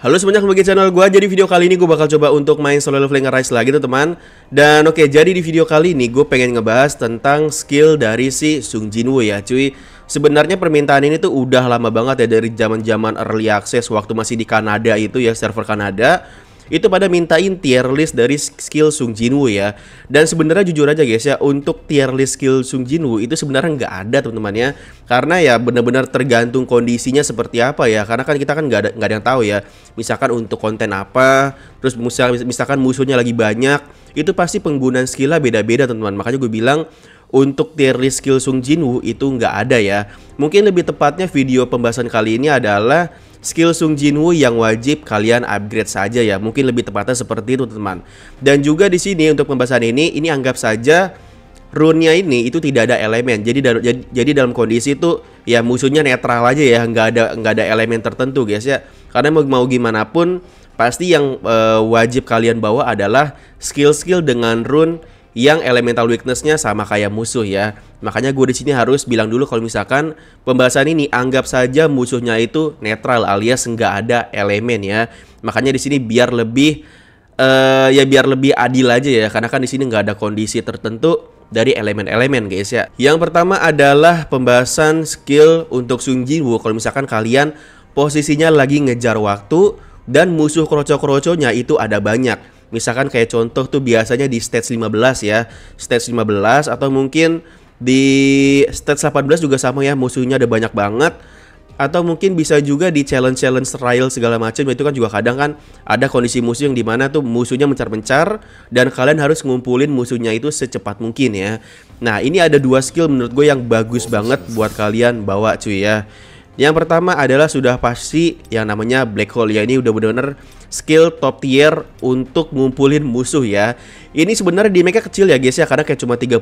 Halo semuanya kembali ke channel gue Jadi video kali ini gue bakal coba untuk main solo leveling Arise lagi tuh teman Dan oke okay, jadi di video kali ini gue pengen ngebahas tentang skill dari si Sung Jinwoo ya cuy Sebenarnya permintaan ini tuh udah lama banget ya dari zaman-zaman early access waktu masih di Kanada itu ya server Kanada itu pada mintain tier list dari skill Sung Jinwoo ya. Dan sebenarnya jujur aja guys ya, untuk tier list skill Sung Jinwoo itu sebenarnya nggak ada teman-teman ya. Karena ya benar-benar tergantung kondisinya seperti apa ya. Karena kan kita kan nggak ada nggak ada yang tahu ya. Misalkan untuk konten apa, terus misalkan musuhnya lagi banyak, itu pasti penggunaan skillnya beda-beda teman-teman. Makanya gue bilang untuk tier list skill Sung Jinwoo itu nggak ada ya. Mungkin lebih tepatnya video pembahasan kali ini adalah skill Sung Jinwoo yang wajib kalian upgrade saja ya. Mungkin lebih tepatnya seperti itu teman. Dan juga di sini untuk pembahasan ini, ini anggap saja rune-nya ini itu tidak ada elemen. Jadi jadi, jadi dalam kondisi itu ya musuhnya netral aja ya, nggak ada nggak ada elemen tertentu guys ya. Karena mau mau gimana pun pasti yang e, wajib kalian bawa adalah skill-skill dengan rune yang elemental weaknessnya sama kayak musuh ya. Makanya gue di sini harus bilang dulu kalau misalkan pembahasan ini anggap saja musuhnya itu netral alias nggak ada elemen ya. Makanya di sini biar lebih uh, ya biar lebih adil aja ya karena kan di sini nggak ada kondisi tertentu dari elemen-elemen guys ya. Yang pertama adalah pembahasan skill untuk Sung Jinwoo kalau misalkan kalian posisinya lagi ngejar waktu dan musuh kroco-kroconya itu ada banyak. Misalkan kayak contoh tuh biasanya di stage 15 ya. Stage 15 atau mungkin di stage 18 juga sama ya musuhnya ada banyak banget atau mungkin bisa juga di challenge challenge trial segala macam itu kan juga kadang kan ada kondisi musuh yang dimana tuh musuhnya mencar-mencar dan kalian harus ngumpulin musuhnya itu secepat mungkin ya nah ini ada dua skill menurut gue yang bagus banget buat kalian bawa cuy ya yang pertama adalah sudah pasti yang namanya black hole ya ini udah bener-bener skill top tier untuk ngumpulin musuh ya. Ini sebenarnya damage-nya kecil ya guys ya karena kayak cuma 35%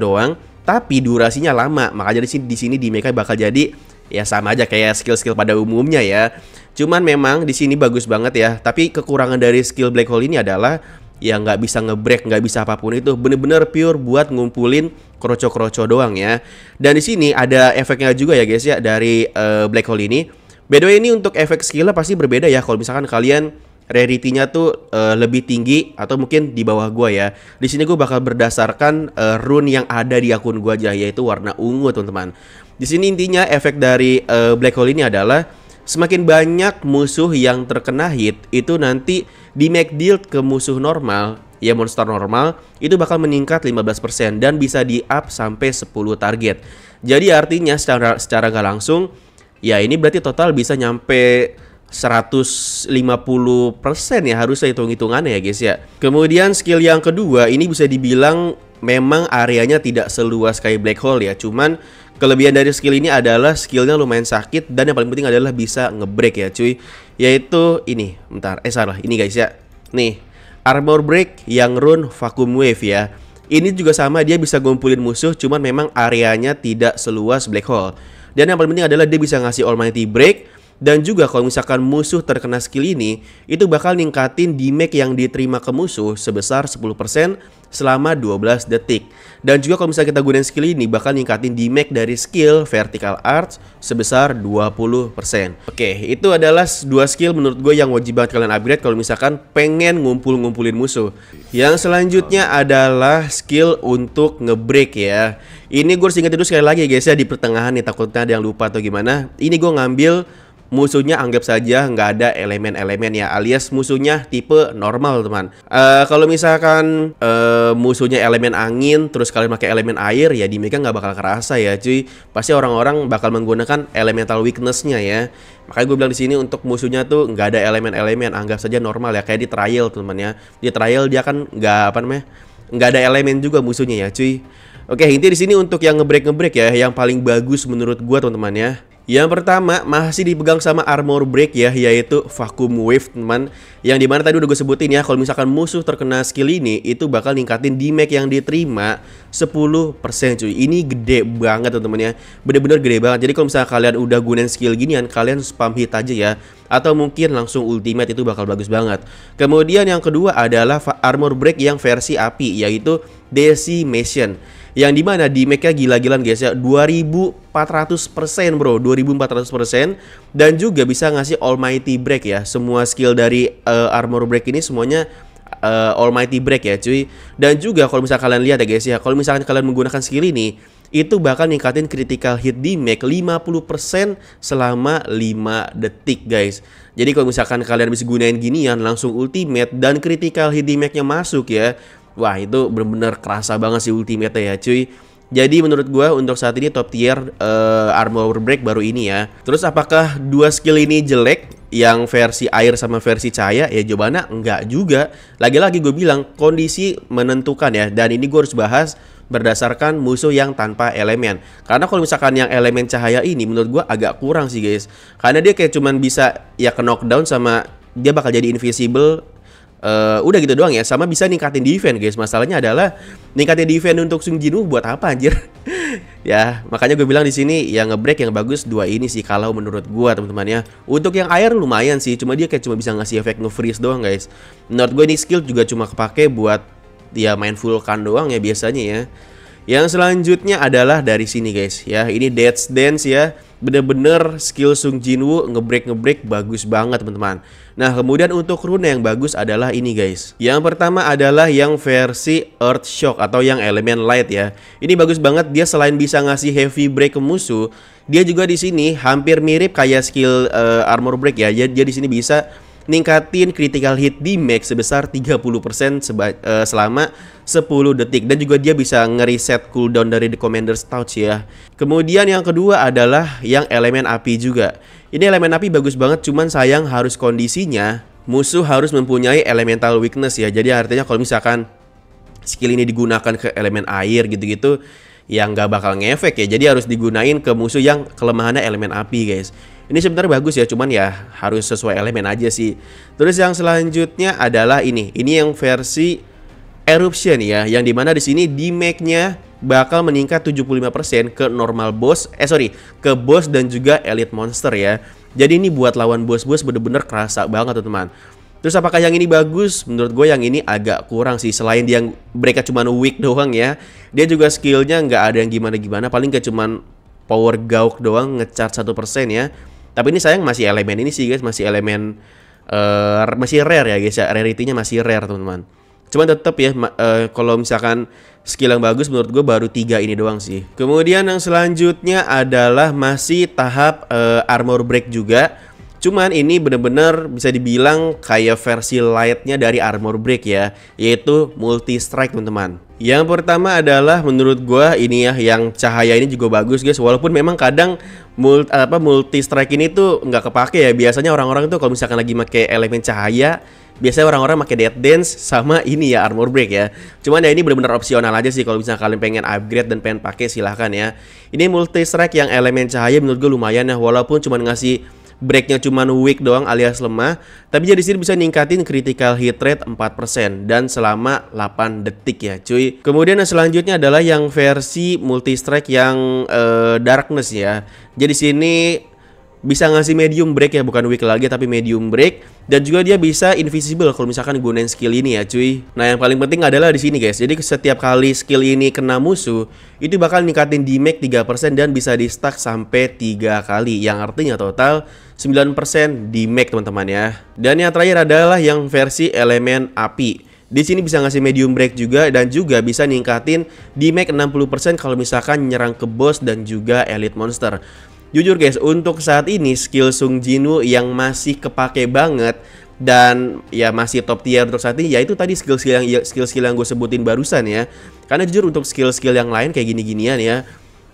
doang, tapi durasinya lama. Makanya di sini di sini damage-nya bakal jadi ya sama aja kayak skill-skill pada umumnya ya. Cuman memang di sini bagus banget ya. Tapi kekurangan dari skill Black Hole ini adalah ya nggak bisa ngebreak, nggak bisa apapun itu. Bener-bener pure buat ngumpulin kroco-kroco doang ya. Dan di sini ada efeknya juga ya guys ya dari uh, Black Hole ini By the way ini untuk efek skillnya pasti berbeda ya kalau misalkan kalian rarity-nya tuh uh, lebih tinggi atau mungkin di bawah gua ya. Di sini gua bakal berdasarkan uh, rune yang ada di akun gua aja yaitu warna ungu, teman-teman. Di sini intinya efek dari uh, black hole ini adalah semakin banyak musuh yang terkena hit itu nanti di make deal ke musuh normal ya monster normal itu bakal meningkat 15% dan bisa di up sampai 10 target. Jadi artinya secara secara gak langsung Ya ini berarti total bisa nyampe 150% ya harusnya hitung-hitungannya ya guys ya. Kemudian skill yang kedua ini bisa dibilang memang areanya tidak seluas kayak black hole ya. Cuman kelebihan dari skill ini adalah skillnya lumayan sakit dan yang paling penting adalah bisa ngebreak ya cuy. Yaitu ini, bentar, eh salah, ini guys ya. Nih, armor break yang rune vacuum wave ya. Ini juga sama dia bisa ngumpulin musuh cuman memang areanya tidak seluas black hole. Dan yang paling penting adalah dia bisa ngasih almighty break dan juga kalau misalkan musuh terkena skill ini, itu bakal ningkatin damage yang diterima ke musuh sebesar 10% selama 12 detik. Dan juga kalau misalkan kita gunain skill ini, bakal ningkatin damage dari skill Vertical Arts sebesar 20%. Oke, itu adalah dua skill menurut gue yang wajib banget kalian upgrade kalau misalkan pengen ngumpul-ngumpulin musuh. Yang selanjutnya adalah skill untuk ngebreak ya. Ini gue harus ingetin dulu sekali lagi guys ya di pertengahan nih takutnya ada yang lupa atau gimana. Ini gue ngambil musuhnya anggap saja nggak ada elemen-elemen ya alias musuhnya tipe normal teman uh, kalau misalkan uh, musuhnya elemen angin terus kalian pakai elemen air ya di Mega nggak bakal kerasa ya cuy pasti orang-orang bakal menggunakan elemental weaknessnya ya makanya gue bilang di sini untuk musuhnya tuh nggak ada elemen-elemen anggap saja normal ya kayak di trial teman ya di trial dia kan nggak apa namanya nggak ada elemen juga musuhnya ya cuy Oke, inti di sini untuk yang ngebreak ngebreak ya, yang paling bagus menurut gua teman-teman ya. Yang pertama masih dipegang sama armor break ya yaitu vacuum wave teman yang dimana tadi udah gue sebutin ya kalau misalkan musuh terkena skill ini itu bakal ningkatin damage yang diterima 10% cuy ini gede banget teman-teman ya bener-bener gede banget jadi kalau misalnya kalian udah gunain skill ginian kalian spam hit aja ya atau mungkin langsung ultimate itu bakal bagus banget kemudian yang kedua adalah armor break yang versi api yaitu decimation yang dimana di nya gila gilan guys ya 2400% bro 2400% dan juga bisa ngasih almighty break ya semua skill dari uh, armor break ini semuanya uh, almighty break ya cuy dan juga kalau misalnya kalian lihat ya guys ya kalau misalkan kalian menggunakan skill ini itu bakal ningkatin critical hit di damage 50% selama 5 detik guys. Jadi kalau misalkan kalian bisa gunain ginian langsung ultimate dan critical hit damage-nya masuk ya, Wah itu bener-bener kerasa banget sih ultimate ya cuy. Jadi menurut gue untuk saat ini top tier uh, armor break baru ini ya. Terus apakah dua skill ini jelek? yang versi air sama versi cahaya ya jawabannya enggak juga lagi-lagi gue bilang kondisi menentukan ya dan ini gue harus bahas berdasarkan musuh yang tanpa elemen. Karena kalau misalkan yang elemen cahaya ini menurut gue agak kurang sih guys. Karena dia kayak cuman bisa ya ke knockdown sama dia bakal jadi invisible Uh, udah gitu doang ya sama bisa ningkatin defense guys masalahnya adalah ningkatin defense untuk Sung Jinwoo buat apa anjir ya makanya gue bilang di sini yang ngebreak yang bagus dua ini sih kalau menurut gue teman-teman ya untuk yang air lumayan sih cuma dia kayak cuma bisa ngasih efek nge-freeze doang guys menurut gue ini skill juga cuma kepake buat ya main kan doang ya biasanya ya yang selanjutnya adalah dari sini guys ya. Ini Dead Dance ya. Bener-bener skill Sung Jin Woo ngebreak ngebreak bagus banget teman-teman. Nah kemudian untuk rune yang bagus adalah ini guys. Yang pertama adalah yang versi Earth Shock atau yang elemen light ya. Ini bagus banget dia selain bisa ngasih heavy break ke musuh, dia juga di sini hampir mirip kayak skill uh, armor break ya. Jadi dia di sini bisa ningkatin critical hit di max sebesar 30% eh, selama 10 detik dan juga dia bisa ngeriset cooldown dari the commander's touch ya. Kemudian yang kedua adalah yang elemen api juga. Ini elemen api bagus banget cuman sayang harus kondisinya musuh harus mempunyai elemental weakness ya. Jadi artinya kalau misalkan skill ini digunakan ke elemen air gitu-gitu yang nggak bakal ngefek ya. Jadi harus digunain ke musuh yang kelemahannya elemen api guys. Ini sebenarnya bagus ya, cuman ya harus sesuai elemen aja sih. Terus yang selanjutnya adalah ini. Ini yang versi Eruption ya, yang dimana di sini damage-nya bakal meningkat 75% ke normal boss, eh sorry, ke boss dan juga elite monster ya. Jadi ini buat lawan boss-boss bener-bener kerasa banget teman-teman. Terus apakah yang ini bagus? Menurut gue yang ini agak kurang sih. Selain dia mereka cuma weak doang ya. Dia juga skillnya nggak ada yang gimana-gimana. Paling kayak cuma power gauk doang ngecharge 1% ya. Tapi ini sayang masih elemen ini sih guys, masih elemen uh, masih rare ya guys ya. Rarity-nya masih rare, teman-teman. Cuman tetap ya uh, kalau misalkan skill yang bagus menurut gue baru tiga ini doang sih. Kemudian yang selanjutnya adalah masih tahap uh, armor break juga. Cuman ini bener-bener bisa dibilang kayak versi lightnya dari armor break ya, yaitu multi strike teman-teman. Yang pertama adalah menurut gua ini ya yang cahaya ini juga bagus guys walaupun memang kadang multi, apa multi strike ini tuh nggak kepake ya. Biasanya orang-orang tuh kalau misalkan lagi make elemen cahaya biasanya orang-orang make dead dance sama ini ya armor break ya. Cuman ya ini benar-benar opsional aja sih kalau misalkan kalian pengen upgrade dan pengen pakai silahkan ya. Ini multi strike yang elemen cahaya menurut gua lumayan ya walaupun cuman ngasih breaknya cuma weak doang alias lemah, tapi jadi sini bisa ningkatin critical hit rate 4% dan selama 8 detik ya cuy. Kemudian yang selanjutnya adalah yang versi multi strike yang uh, darkness ya. Jadi sini bisa ngasih medium break ya bukan weak lagi tapi medium break dan juga dia bisa invisible kalau misalkan gunain skill ini ya cuy. Nah yang paling penting adalah di sini guys. Jadi setiap kali skill ini kena musuh itu bakal ningkatin damage 3% dan bisa di stack sampai 3 kali yang artinya total 9% damage teman-teman ya. Dan yang terakhir adalah yang versi elemen api. Di sini bisa ngasih medium break juga dan juga bisa ningkatin damage 60% kalau misalkan nyerang ke boss dan juga elite monster. Jujur guys, untuk saat ini skill Sung Jinwoo yang masih kepake banget dan ya masih top tier untuk saat ini yaitu tadi skill-skill yang iya, skill-skill yang gue sebutin barusan ya. Karena jujur untuk skill-skill yang lain kayak gini-ginian ya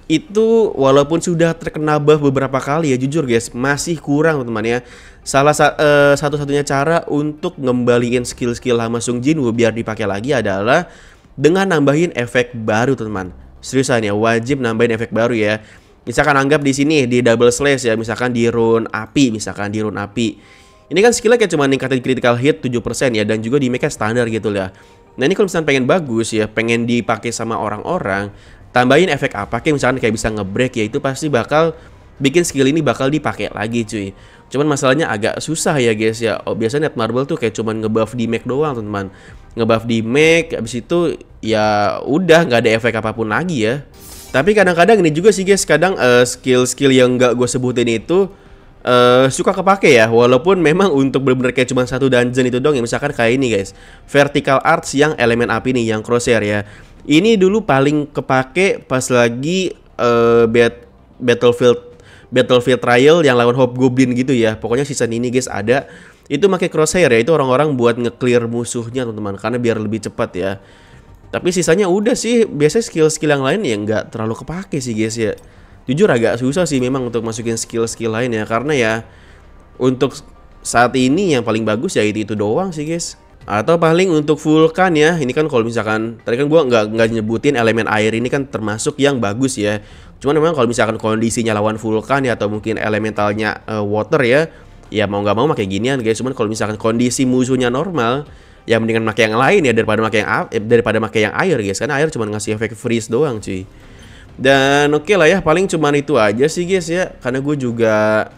itu walaupun sudah terkena buff beberapa kali ya jujur guys masih kurang teman ya salah sa uh, satu-satunya cara untuk ngembaliin skill-skill lama Sung Jinwoo biar dipakai lagi adalah dengan nambahin efek baru teman seriusan ya wajib nambahin efek baru ya Misalkan anggap di sini di double slash ya, misalkan di rune api, misalkan di rune api. Ini kan skillnya kayak cuma ningkatin critical hit 7% ya dan juga di make standar gitu ya. Nah ini kalau misalnya pengen bagus ya, pengen dipakai sama orang-orang, tambahin efek apa kayak misalkan kayak bisa ngebreak ya itu pasti bakal bikin skill ini bakal dipakai lagi cuy. Cuman masalahnya agak susah ya guys ya. Oh, biasanya net marble tuh kayak cuman ngebuff di make doang teman-teman. Ngebuff di make, abis itu ya udah nggak ada efek apapun lagi ya. Tapi kadang-kadang ini juga sih guys, kadang eh, skill-skill uh, yang nggak gue sebutin itu uh, suka kepake ya. Walaupun memang untuk bener-bener kayak cuma satu dungeon itu dong ya. Misalkan kayak ini guys, vertical arts yang elemen api nih, yang crosshair ya. Ini dulu paling kepake pas lagi uh, bat battlefield battlefield trial yang lawan goblin gitu ya. Pokoknya season ini guys ada itu pakai crosshair ya. Itu orang-orang buat nge-clear musuhnya teman-teman karena biar lebih cepat ya. Tapi sisanya udah sih, biasanya skill-skill yang lain ya nggak terlalu kepake sih guys ya. Jujur agak susah sih memang untuk masukin skill-skill lain ya, karena ya untuk saat ini yang paling bagus ya itu, itu doang sih guys. Atau paling untuk vulkan ya, ini kan kalau misalkan, tadi kan gue nggak nggak nyebutin elemen air ini kan termasuk yang bagus ya. Cuman memang kalau misalkan kondisinya lawan vulkan ya atau mungkin elementalnya uh, water ya, ya mau nggak mau pakai ginian guys. Cuman kalau misalkan kondisi musuhnya normal, ya mendingan pakai yang lain ya daripada pakai yang eh, daripada pakai yang air guys karena air cuma ngasih efek freeze doang cuy dan oke okay lah ya paling cuma itu aja sih guys ya karena gue juga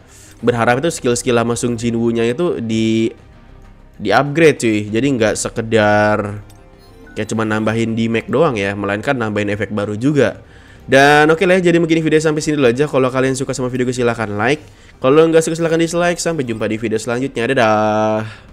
berharap itu skill-skill sama Sung Jin Woo-nya itu di di upgrade cuy jadi nggak sekedar kayak cuma nambahin di Mac doang ya melainkan nambahin efek baru juga dan oke okay lah ya jadi mungkin video sampai sini dulu aja kalau kalian suka sama video gue silahkan like kalau nggak suka silahkan dislike sampai jumpa di video selanjutnya dadah